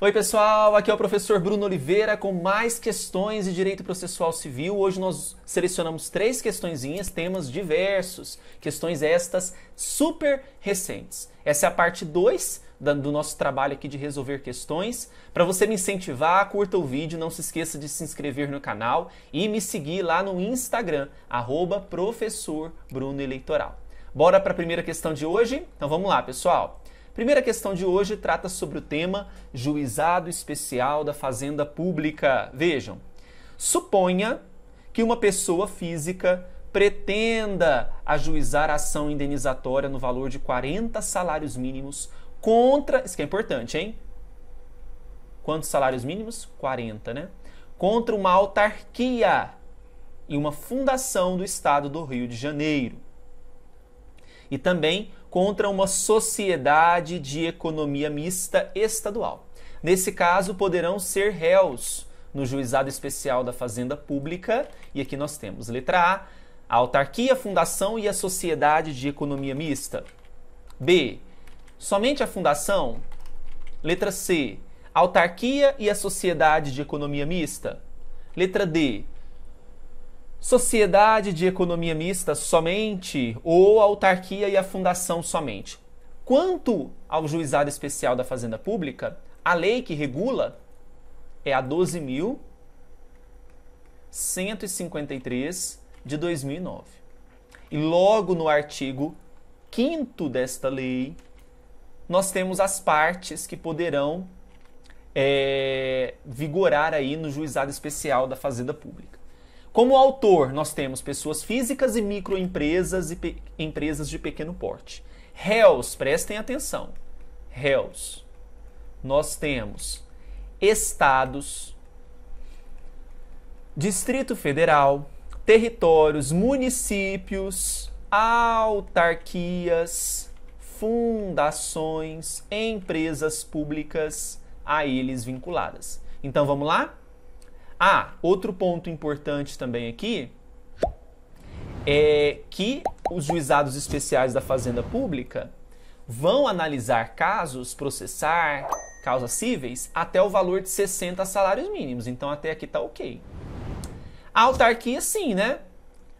Oi, pessoal, aqui é o professor Bruno Oliveira com mais questões de direito processual civil. Hoje nós selecionamos três questõezinhas, temas diversos, questões estas super recentes. Essa é a parte 2 do nosso trabalho aqui de resolver questões. Para você me incentivar, curta o vídeo, não se esqueça de se inscrever no canal e me seguir lá no Instagram, arroba Bora para a primeira questão de hoje? Então vamos lá, pessoal. Primeira questão de hoje trata sobre o tema Juizado Especial da Fazenda Pública. Vejam, suponha que uma pessoa física pretenda ajuizar ação indenizatória no valor de 40 salários mínimos contra. Isso que é importante, hein? Quantos salários mínimos? 40, né? Contra uma autarquia e uma fundação do estado do Rio de Janeiro e também contra uma sociedade de economia mista estadual. Nesse caso, poderão ser réus no juizado especial da Fazenda Pública, e aqui nós temos letra A, a autarquia, a fundação e a sociedade de economia mista. B, somente a fundação. Letra C, autarquia e a sociedade de economia mista. Letra D, sociedade de economia mista somente ou a autarquia e a fundação somente. Quanto ao juizado especial da Fazenda Pública, a lei que regula é a 12.153 de 2009. E logo no artigo 5 desta lei, nós temos as partes que poderão é, vigorar aí no juizado especial da Fazenda Pública. Como autor, nós temos pessoas físicas e microempresas e empresas de pequeno porte. Réus, prestem atenção. Réus. Nós temos estados, Distrito Federal, territórios, municípios, autarquias, fundações, empresas públicas a eles vinculadas. Então vamos lá? Ah, outro ponto importante também aqui é que os juizados especiais da Fazenda Pública vão analisar casos, processar causas cíveis até o valor de 60 salários mínimos. Então até aqui tá ok. A autarquia, sim, né?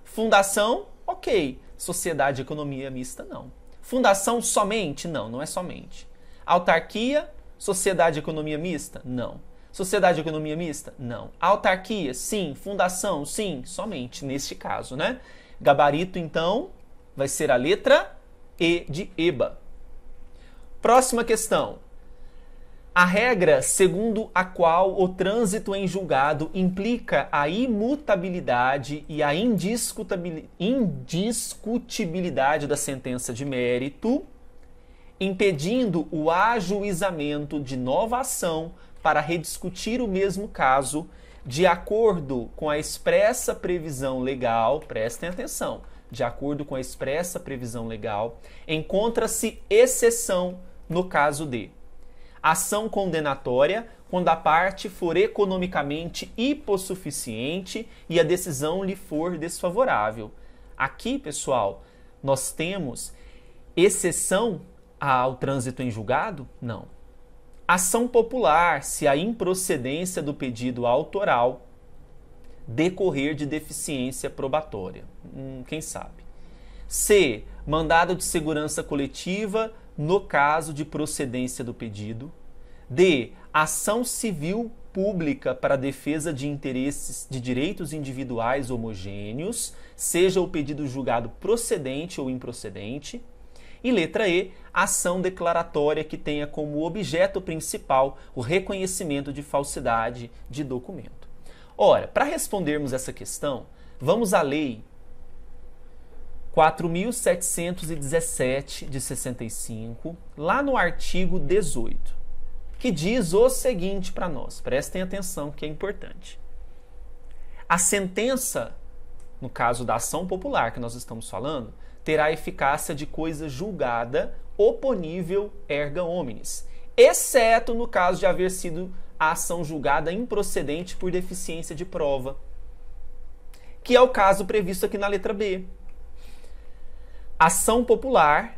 Fundação, ok. Sociedade economia mista, não. Fundação somente? Não, não é somente. Autarquia, sociedade economia mista? Não. Sociedade de economia mista? Não. Autarquia? Sim. Fundação? Sim. Somente neste caso, né? Gabarito, então, vai ser a letra E de EBA. Próxima questão. A regra segundo a qual o trânsito em julgado implica a imutabilidade e a indiscutibilidade da sentença de mérito, impedindo o ajuizamento de nova ação para rediscutir o mesmo caso de acordo com a expressa previsão legal, prestem atenção, de acordo com a expressa previsão legal, encontra-se exceção no caso de ação condenatória quando a parte for economicamente hipossuficiente e a decisão lhe for desfavorável. Aqui, pessoal, nós temos exceção ao trânsito em julgado? Não. Ação popular, se a improcedência do pedido autoral decorrer de deficiência probatória. Hum, quem sabe? C. Mandado de segurança coletiva no caso de procedência do pedido. D. Ação civil pública para defesa de interesses de direitos individuais homogêneos, seja o pedido julgado procedente ou improcedente. E letra E, ação declaratória que tenha como objeto principal o reconhecimento de falsidade de documento. Ora, para respondermos essa questão, vamos à lei 4717 de 65, lá no artigo 18, que diz o seguinte para nós. Prestem atenção que é importante. A sentença, no caso da ação popular que nós estamos falando, terá eficácia de coisa julgada oponível erga omnes, exceto no caso de haver sido a ação julgada improcedente por deficiência de prova, que é o caso previsto aqui na letra B. Ação popular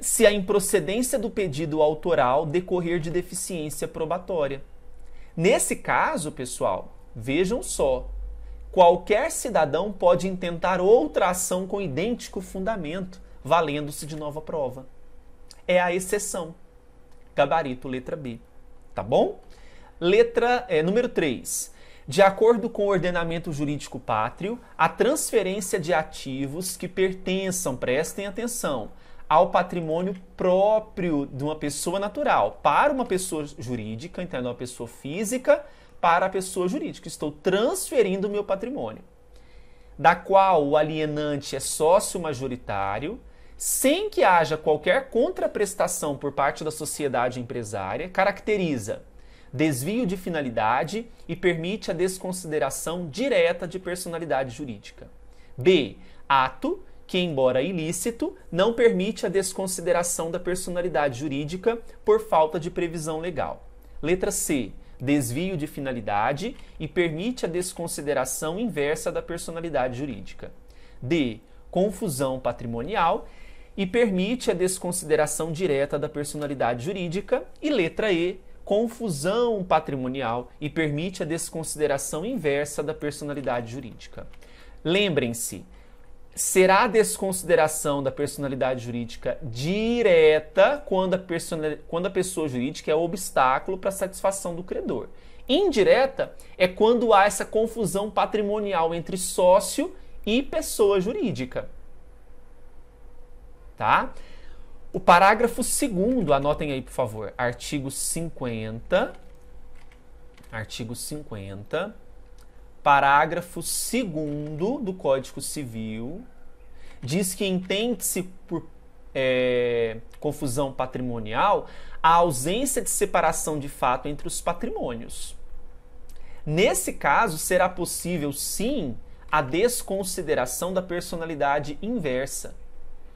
se a improcedência do pedido autoral decorrer de deficiência probatória. Nesse caso, pessoal, vejam só, qualquer cidadão pode intentar outra ação com idêntico fundamento, valendo-se de nova prova. É a exceção. Gabarito letra B. Tá bom? Letra é, número 3. De acordo com o ordenamento jurídico pátrio, a transferência de ativos que pertençam, prestem atenção, ao patrimônio próprio de uma pessoa natural, para uma pessoa jurídica, então é uma pessoa física, para a pessoa jurídica. Estou transferindo o meu patrimônio, da qual o alienante é sócio majoritário, sem que haja qualquer contraprestação por parte da sociedade empresária, caracteriza desvio de finalidade e permite a desconsideração direta de personalidade jurídica. B. Ato que, embora ilícito, não permite a desconsideração da personalidade jurídica por falta de previsão legal. Letra C. Desvio de finalidade e permite a desconsideração inversa da personalidade jurídica. D. Confusão patrimonial e permite a desconsideração direta da personalidade jurídica. E letra E confusão patrimonial e permite a desconsideração inversa da personalidade jurídica. Lembrem-se, será a desconsideração da personalidade jurídica direta quando a, quando a pessoa jurídica é obstáculo para a satisfação do credor. Indireta é quando há essa confusão patrimonial entre sócio e pessoa jurídica. Tá? O parágrafo 2 anotem aí, por favor, artigo 50, artigo 50 parágrafo 2 do Código Civil, diz que entende-se por é, confusão patrimonial a ausência de separação de fato entre os patrimônios. Nesse caso, será possível sim a desconsideração da personalidade inversa,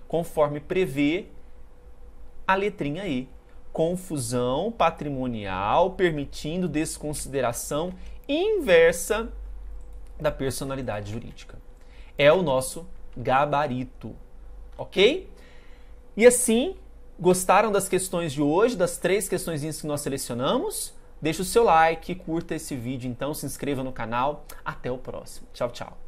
conforme prevê a letrinha E. Confusão patrimonial permitindo desconsideração inversa da personalidade jurídica. É o nosso gabarito, ok? E assim, gostaram das questões de hoje, das três questões que nós selecionamos? Deixe o seu like, curta esse vídeo, então se inscreva no canal. Até o próximo. Tchau, tchau.